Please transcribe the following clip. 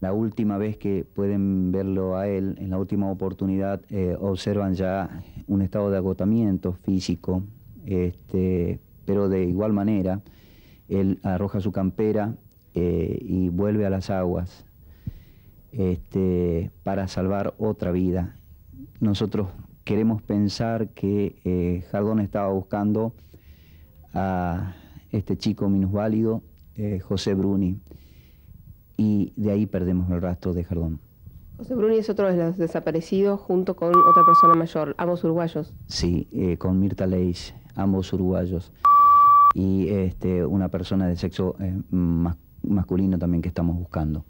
La última vez que pueden verlo a él, en la última oportunidad, eh, observan ya un estado de agotamiento físico, este, pero de igual manera, él arroja su campera eh, y vuelve a las aguas este, para salvar otra vida. Nosotros queremos pensar que eh, Jardón estaba buscando a este chico minusválido, José Bruni y de ahí perdemos el rastro de Jardón. José Bruni es otro de los desaparecidos junto con otra persona mayor, ambos uruguayos. Sí, eh, con Mirta Leis, ambos uruguayos. Y este, una persona de sexo eh, masculino también que estamos buscando.